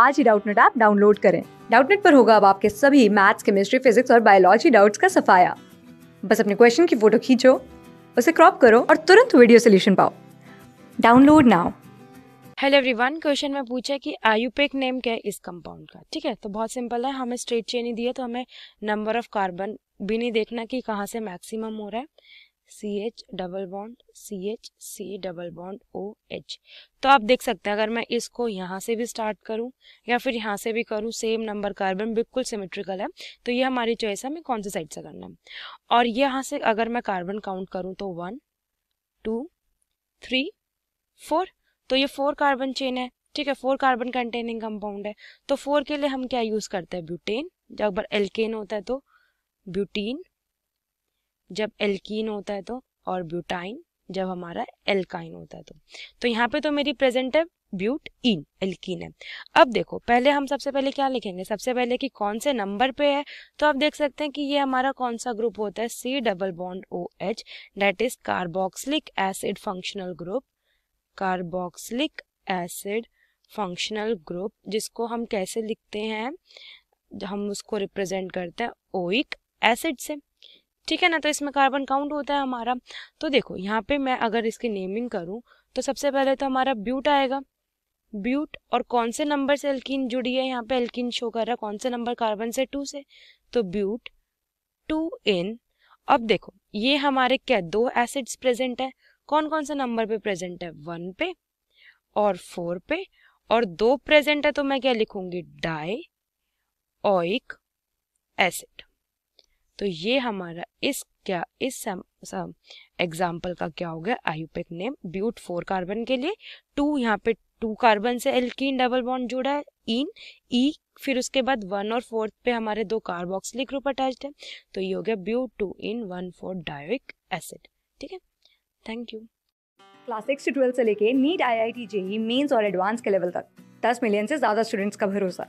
आज ही Doubtnut app download करें डाउटनेट पर होगा अब आपके सभी मैथ्स केमिस्ट्री फिजिक्स और बायोलॉजी डाउट्स का सफाया बस अपने क्वेश्चन की फोटो खींचो उसे क्रॉप करो और तुरंत वीडियो सोल्यूशन पाओ download now hello everyone question में पूछा है कि आयुपेक नेम क्या है इस कंपाउंड का ठीक है तो बहुत सिंपल है हमें स्ट्रेट चेन ही दिया तो हमें नंबर ऑफ कार्बन भी नहीं देखना कि कहाँ से मैक्सिमम हो रहा है C H double bond C H C double bond O H तो आप देख सकते हैं अगर मैं इसको यहाँ से भी स्टार्ट करूँ या फिर यहाँ से भी करूँ सेम नंबर कार्बन बिल्कुल सिमेट्रिकल है तो ये हमारी चॉइस है मैं कौन से साइड से करना है और यहाँ से अगर मैं कार्बन काउंट करूँ तो वन टू थ्री फोर तो ये फोर कार्बन चेन है ठीक है फोर कार्बन कंटेनिंग कंपाउंड है तो फोर के लिए हम क्या यूज़ करते हैं ब्यूटेन जब अगर एल्केन होता है तो ब्यूटीन जब एल्कीन होता है तो और ब्यूटाइन जब हमारा एल्काइन होता है तो तो यहाँ पे तो मेरी प्रेजेंट है ब्यूट इन एल्कीन है अब देखो पहले हम सबसे पहले क्या लिखेंगे सबसे पहले कि कौन से नंबर पे है तो आप देख सकते हैं कि ये हमारा कौन सा ग्रुप होता है C double bond O H that is carboxylic acid functional group carboxylic acid functional group जिसको हम कैसे लिखते हैं हम उसको रिप्रेजेंट करते हैं ओइक एसिड से ठीक है ना तो इसमें कार्बन काउंट होता है हमारा तो देखो यहाँ पे मैं अगर इसकी नेमिंग करूँ तो सबसे पहले तो हमारा ब्यूट आएगा ब्यूट और कौन से नंबर से एल्किन जुड़ी है यहाँ पे एल्किन शो कर रहा है कौन से नंबर कार्बन से टू से तो ब्यूट टू इन अब देखो ये हमारे क्या दो एसिड्स प्रेजेंट है कौन कौन से नंबर पे प्रेजेंट है वन पे और फोर पे और दो प्रेजेंट है तो मैं क्या लिखूंगी डाई ऑइक एसिड तो ये हमारा इस क्या इस एग्जाम्पल का क्या हो गया IUPAC name but four carbon के लिए टू यहाँ पे टू कार्बन से एल्किन डबल बॉन्ड जुड़ा है इन ई e, फिर उसके बाद वन और फोर्थ पे हमारे दो कार्बोक्सिलिक ग्रुप अटैच्ड है तो ये हो गया but two ene one four dioic acid ठीक है थैंक यू क्लास सिक्स से ट्वेल्थ से लेके NEET I I T JEE mains और एडवांस के लेवल तक दस मिलियन से ज़्यादा स्टूडेंट्स का भरोसा